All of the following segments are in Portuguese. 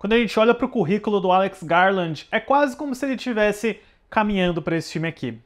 Quando a gente olha para o currículo do Alex Garland, é quase como se ele tivesse caminhando para esse time aqui.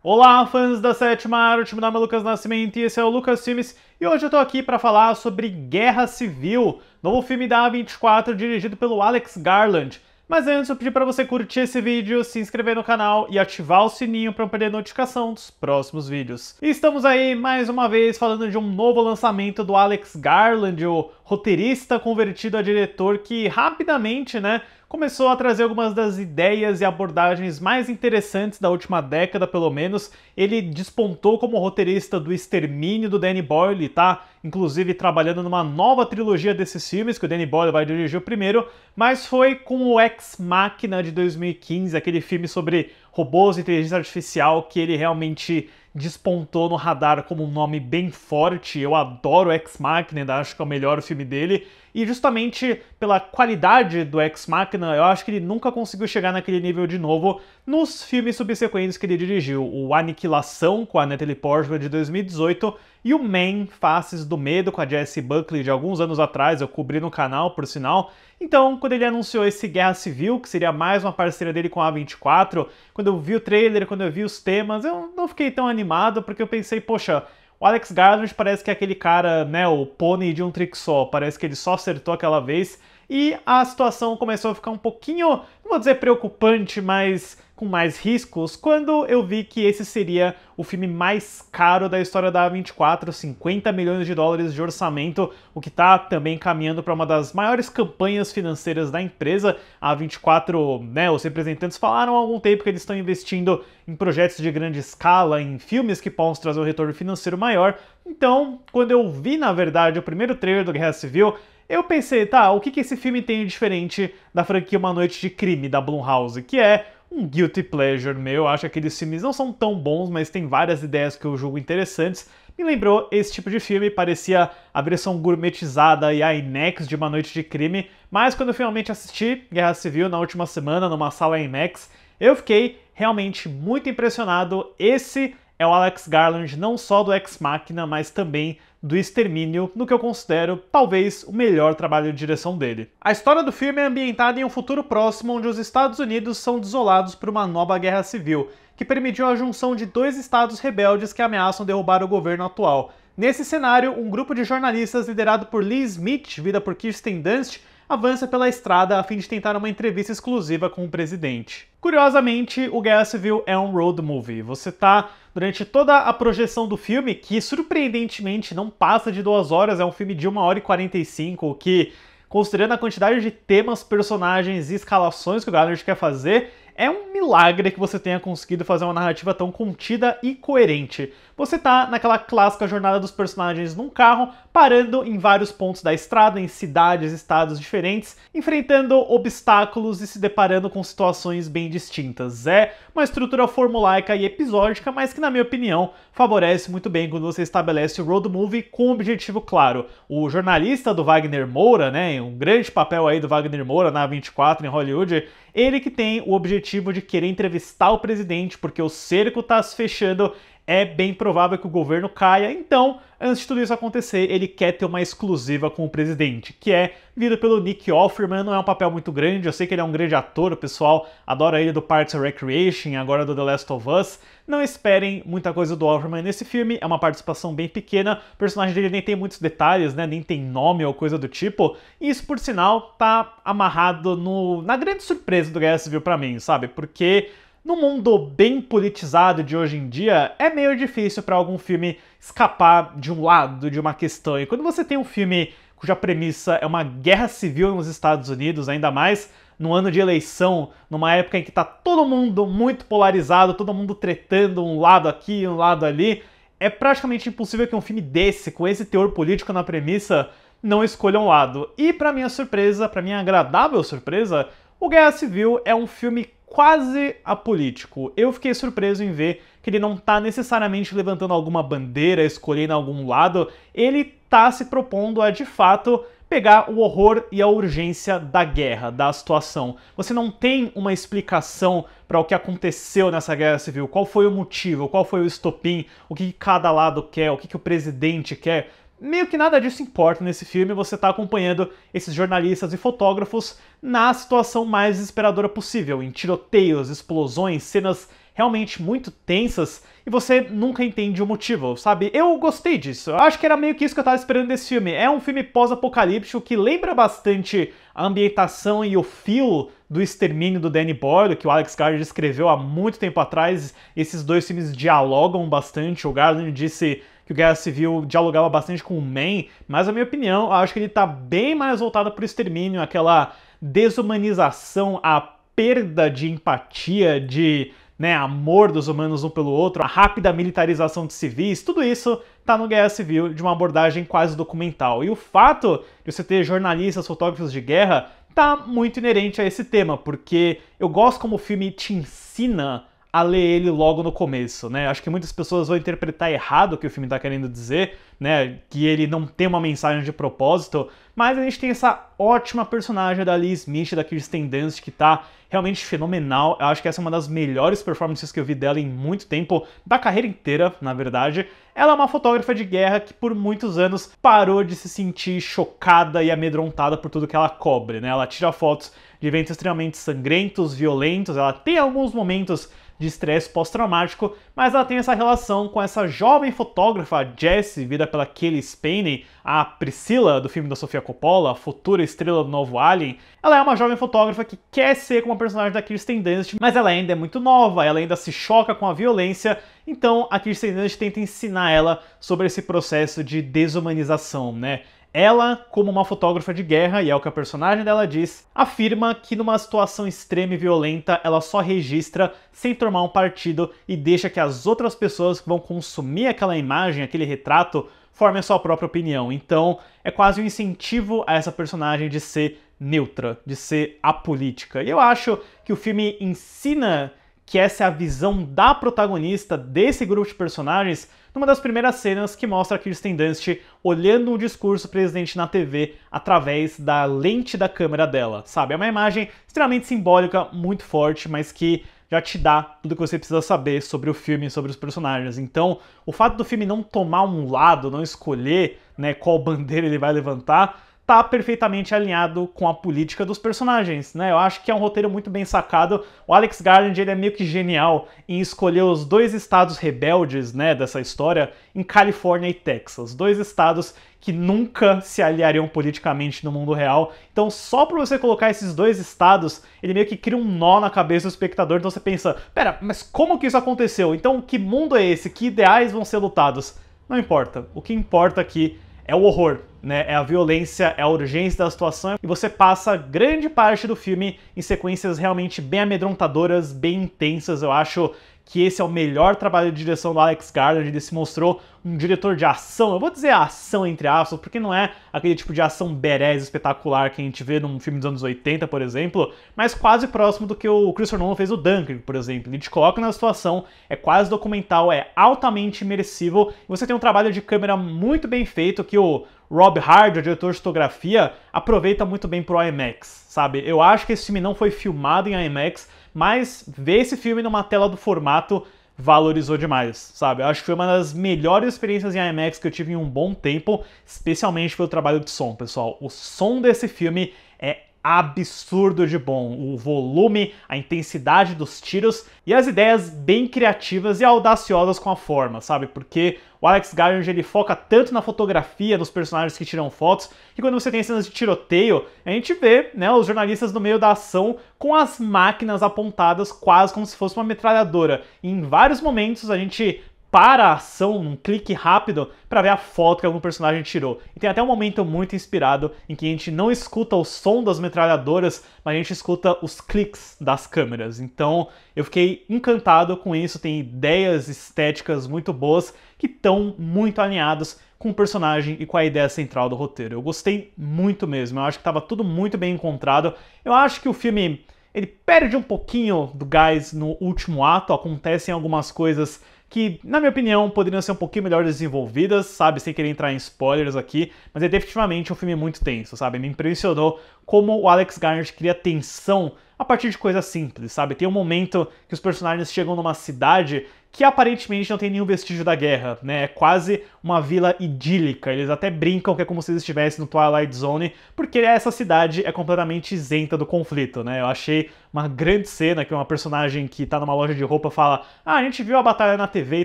Olá, fãs da Sétima Arte, meu nome é Lucas Nascimento e esse é o Lucas Filmes, e hoje eu tô aqui para falar sobre Guerra Civil, novo filme da A24 dirigido pelo Alex Garland, mas antes eu pedi para você curtir esse vídeo, se inscrever no canal e ativar o sininho para não perder notificação dos próximos vídeos. E estamos aí mais uma vez falando de um novo lançamento do Alex Garland, o roteirista convertido a diretor que rapidamente, né, começou a trazer algumas das ideias e abordagens mais interessantes da última década, pelo menos. Ele despontou como roteirista do Extermínio do Danny Boyle, tá? inclusive trabalhando numa nova trilogia desses filmes, que o Danny Boyle vai dirigir o primeiro, mas foi com o Ex Machina de 2015, aquele filme sobre robôs e inteligência artificial, que ele realmente despontou no radar como um nome bem forte. Eu adoro Ex Machina, acho que é o melhor filme dele. E justamente pela qualidade do Ex Machina, eu acho que ele nunca conseguiu chegar naquele nível de novo nos filmes subsequentes que ele dirigiu. O Aniquilação, com a Natalie Portman, de 2018, e o Man, Faces do Medo com a Jessie Buckley de alguns anos atrás, eu cobri no canal, por sinal. Então, quando ele anunciou esse Guerra Civil, que seria mais uma parceria dele com a A24, quando eu vi o trailer, quando eu vi os temas, eu não fiquei tão animado, porque eu pensei, poxa, o Alex Garland parece que é aquele cara, né, o pônei de um trick só, parece que ele só acertou aquela vez, e a situação começou a ficar um pouquinho, não vou dizer preocupante, mas com mais riscos, quando eu vi que esse seria o filme mais caro da história da A24, 50 milhões de dólares de orçamento, o que está também caminhando para uma das maiores campanhas financeiras da empresa. A A24, né, os representantes falaram há algum tempo que eles estão investindo em projetos de grande escala, em filmes que possam trazer um retorno financeiro maior. Então, quando eu vi, na verdade, o primeiro trailer do Guerra Civil, eu pensei, tá, o que, que esse filme tem de diferente da franquia Uma Noite de Crime da Blumhouse, que é um guilty pleasure meu. acho que aqueles filmes não são tão bons, mas tem várias ideias que eu julgo interessantes. Me lembrou esse tipo de filme, parecia a versão gourmetizada e a IMAX de Uma Noite de Crime, mas quando eu finalmente assisti Guerra Civil na última semana numa sala IMAX, eu fiquei realmente muito impressionado. Esse é o Alex Garland, não só do Ex Machina, mas também do Extermínio, no que eu considero talvez o melhor trabalho de direção dele. A história do filme é ambientada em um futuro próximo onde os Estados Unidos são desolados por uma nova guerra civil, que permitiu a junção de dois estados rebeldes que ameaçam derrubar o governo atual. Nesse cenário, um grupo de jornalistas liderado por Lee Smith, vida por Kirsten Dunst, avança pela estrada a fim de tentar uma entrevista exclusiva com o presidente. Curiosamente, o Guerra Civil é um road movie. Você tá durante toda a projeção do filme, que surpreendentemente não passa de duas horas, é um filme de 1 hora e 45, que, considerando a quantidade de temas, personagens e escalações que o Garland quer fazer, é um milagre que você tenha conseguido fazer uma narrativa tão contida e coerente. Você tá naquela clássica jornada dos personagens num carro, parando em vários pontos da estrada, em cidades, estados diferentes, enfrentando obstáculos e se deparando com situações bem distintas. É uma estrutura formulaica e episódica, mas que, na minha opinião, favorece muito bem quando você estabelece o road movie com um objetivo claro. O jornalista do Wagner Moura, né, um grande papel aí do Wagner Moura na 24 em Hollywood, ele que tem o objetivo de querer entrevistar o presidente, porque o cerco está se fechando é bem provável que o governo caia. Então, antes de tudo isso acontecer, ele quer ter uma exclusiva com o presidente, que é vida pelo Nick Offerman. Não é um papel muito grande, eu sei que ele é um grande ator, o pessoal adora ele do Parks and Recreation, agora do The Last of Us. Não esperem muita coisa do Offerman nesse filme, é uma participação bem pequena, o personagem dele nem tem muitos detalhes, né? nem tem nome ou coisa do tipo. E isso, por sinal, tá amarrado no... na grande surpresa do Guerra Civil para mim, sabe? Porque no mundo bem politizado de hoje em dia, é meio difícil para algum filme escapar de um lado, de uma questão. E quando você tem um filme cuja premissa é uma guerra civil nos Estados Unidos, ainda mais no ano de eleição, numa época em que está todo mundo muito polarizado, todo mundo tretando um lado aqui, um lado ali, é praticamente impossível que um filme desse, com esse teor político na premissa, não escolha um lado. E para minha surpresa, para minha agradável surpresa, o Guerra Civil é um filme quase apolítico. Eu fiquei surpreso em ver que ele não está necessariamente levantando alguma bandeira, escolhendo algum lado, ele está se propondo a de fato pegar o horror e a urgência da guerra, da situação. Você não tem uma explicação para o que aconteceu nessa guerra civil, qual foi o motivo, qual foi o estopim, o que cada lado quer, o que, que o presidente quer meio que nada disso importa nesse filme, você está acompanhando esses jornalistas e fotógrafos na situação mais desesperadora possível, em tiroteios, explosões, cenas realmente muito tensas e você nunca entende o motivo, sabe? Eu gostei disso. Eu acho que era meio que isso que eu tava esperando desse filme. É um filme pós-apocalíptico que lembra bastante a ambientação e o fio do Extermínio do Danny Boyle, que o Alex Garland escreveu há muito tempo atrás. Esses dois filmes dialogam bastante. O Garland disse que o Guerra Civil dialogava bastante com o Man, mas a minha opinião, eu acho que ele tá bem mais voltado pro extermínio, aquela desumanização, a perda de empatia, de né, amor dos humanos um pelo outro, a rápida militarização de civis, tudo isso tá no Guerra Civil de uma abordagem quase documental. E o fato de você ter jornalistas, fotógrafos de guerra, tá muito inerente a esse tema, porque eu gosto como o filme te ensina a ler ele logo no começo, né? Acho que muitas pessoas vão interpretar errado o que o filme está querendo dizer, né? Que ele não tem uma mensagem de propósito, mas a gente tem essa ótima personagem da Lee Smith, da Kirsten Dunst, que está realmente fenomenal. Eu acho que essa é uma das melhores performances que eu vi dela em muito tempo, da carreira inteira, na verdade. Ela é uma fotógrafa de guerra que por muitos anos parou de se sentir chocada e amedrontada por tudo que ela cobre, né? Ela tira fotos de eventos extremamente sangrentos, violentos, ela tem alguns momentos de estresse pós-traumático, mas ela tem essa relação com essa jovem fotógrafa Jessie, vida pela Kelly Spaney, a Priscila do filme da Sofia Coppola, futura estrela do novo Alien. Ela é uma jovem fotógrafa que quer ser como a personagem da Kirsten Dunst, mas ela ainda é muito nova, ela ainda se choca com a violência, então a Kirsten Dunst tenta ensinar ela sobre esse processo de desumanização, né? Ela, como uma fotógrafa de guerra, e é o que a personagem dela diz, afirma que numa situação extrema e violenta ela só registra sem tomar um partido e deixa que as outras pessoas que vão consumir aquela imagem, aquele retrato, formem a sua própria opinião. Então é quase um incentivo a essa personagem de ser neutra, de ser apolítica. E eu acho que o filme ensina que essa é a visão da protagonista desse grupo de personagens numa das primeiras cenas que mostra Kirsten Dunst olhando o discurso presidente na TV através da lente da câmera dela, sabe? É uma imagem extremamente simbólica, muito forte, mas que já te dá tudo que você precisa saber sobre o filme, sobre os personagens. Então, o fato do filme não tomar um lado, não escolher né, qual bandeira ele vai levantar, tá perfeitamente alinhado com a política dos personagens, né? Eu acho que é um roteiro muito bem sacado. O Alex Garland, ele é meio que genial em escolher os dois estados rebeldes, né, dessa história, em Califórnia e Texas, dois estados que nunca se aliariam politicamente no mundo real. Então, só para você colocar esses dois estados, ele meio que cria um nó na cabeça do espectador. Então você pensa: "Pera, mas como que isso aconteceu? Então, que mundo é esse? Que ideais vão ser lutados?" Não importa. O que importa aqui é é o horror, né? É a violência, é a urgência da situação, e você passa grande parte do filme em sequências realmente bem amedrontadoras, bem intensas. Eu acho que esse é o melhor trabalho de direção do Alex Garland. Ele se mostrou um diretor de ação. Eu vou dizer ação entre aspas, porque não é aquele tipo de ação berés espetacular que a gente vê num filme dos anos 80, por exemplo, mas quase próximo do que o Christopher Nolan fez o Dunkirk, por exemplo. Ele te coloca na situação, é quase documental, é altamente imersível. E você tem um trabalho de câmera muito bem feito que o Rob Hard, o diretor de fotografia, aproveita muito bem pro IMAX, sabe? Eu acho que esse filme não foi filmado em IMAX, mas ver esse filme numa tela do formato valorizou demais, sabe? Eu acho que foi uma das melhores experiências em IMAX que eu tive em um bom tempo, especialmente pelo trabalho de som, pessoal. O som desse filme é absurdo de bom. O volume, a intensidade dos tiros e as ideias bem criativas e audaciosas com a forma, sabe? Porque o Alex Garland ele foca tanto na fotografia dos personagens que tiram fotos que quando você tem cenas de tiroteio, a gente vê né, os jornalistas no meio da ação com as máquinas apontadas quase como se fosse uma metralhadora. E em vários momentos a gente para a ação, um clique rápido, para ver a foto que algum personagem tirou. E tem até um momento muito inspirado em que a gente não escuta o som das metralhadoras, mas a gente escuta os cliques das câmeras. Então eu fiquei encantado com isso, tem ideias estéticas muito boas que estão muito alinhadas com o personagem e com a ideia central do roteiro. Eu gostei muito mesmo, eu acho que estava tudo muito bem encontrado. Eu acho que o filme ele perde um pouquinho do gás no último ato, acontecem algumas coisas que, na minha opinião, poderiam ser um pouquinho melhor desenvolvidas, sabe? Sem querer entrar em spoilers aqui, mas é definitivamente um filme muito tenso, sabe? Me impressionou como o Alex Garner cria tensão a partir de coisas simples, sabe? Tem um momento que os personagens chegam numa cidade que aparentemente não tem nenhum vestígio da guerra, né? É quase uma vila idílica. Eles até brincam que é como se eles estivessem no Twilight Zone, porque essa cidade é completamente isenta do conflito, né? Eu achei uma grande cena que uma personagem que tá numa loja de roupa fala: "Ah, a gente viu a batalha na TV e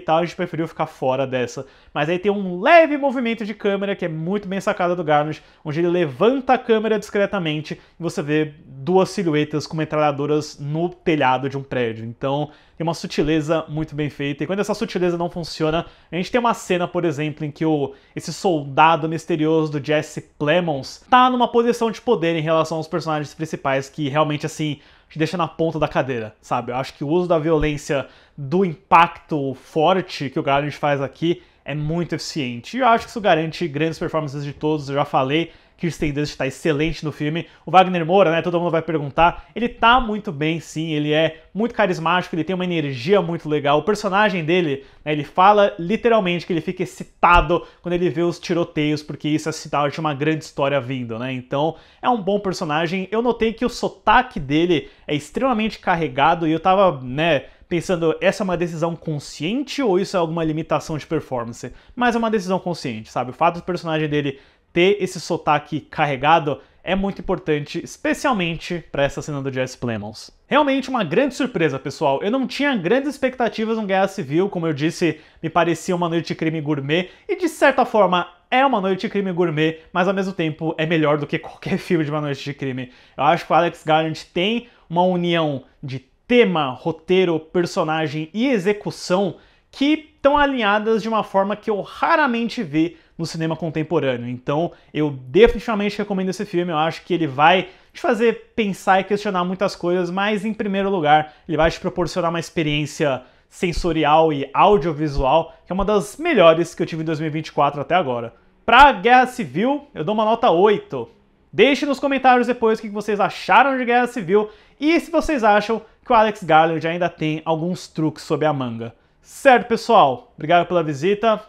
tal, a gente preferiu ficar fora dessa". Mas aí tem um leve movimento de câmera que é muito bem sacada do Garnet, onde ele levanta a câmera discretamente e você vê duas silhuetas com metralhadoras no telhado de um prédio. Então, tem uma sutileza muito bem feita. E quando essa sutileza não funciona, a gente tem uma cena, por exemplo, em que o, esse soldado misterioso do Jesse Plemons tá numa posição de poder em relação aos personagens principais que realmente, assim, te deixa na ponta da cadeira, sabe? Eu acho que o uso da violência, do impacto forte que o Garland faz aqui é muito eficiente. E eu acho que isso garante grandes performances de todos, eu já falei. Kirsten Dunst está excelente no filme. O Wagner Moura, né, todo mundo vai perguntar, ele tá muito bem sim, ele é muito carismático, ele tem uma energia muito legal. O personagem dele, né, ele fala literalmente que ele fica excitado quando ele vê os tiroteios, porque isso é sinal de uma grande história vindo, né? Então, é um bom personagem. Eu notei que o sotaque dele é extremamente carregado e eu tava, né, pensando, essa é uma decisão consciente ou isso é alguma limitação de performance? Mas é uma decisão consciente, sabe? O fato do personagem dele ter esse sotaque carregado é muito importante, especialmente para essa cena do Jesse Plemons. Realmente uma grande surpresa, pessoal. Eu não tinha grandes expectativas no Guerra Civil, como eu disse, me parecia uma noite de crime gourmet, e de certa forma é uma noite de crime gourmet, mas ao mesmo tempo é melhor do que qualquer filme de uma noite de crime. Eu acho que o Alex Garland tem uma união de tema, roteiro, personagem e execução que estão alinhadas de uma forma que eu raramente vi no cinema contemporâneo. Então eu definitivamente recomendo esse filme, eu acho que ele vai te fazer pensar e questionar muitas coisas, mas em primeiro lugar, ele vai te proporcionar uma experiência sensorial e audiovisual, que é uma das melhores que eu tive em 2024 até agora. Para Guerra Civil, eu dou uma nota 8. Deixe nos comentários depois o que vocês acharam de Guerra Civil e se vocês acham que o Alex Garland ainda tem alguns truques sob a manga. Certo, pessoal? Obrigado pela visita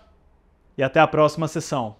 e até a próxima sessão.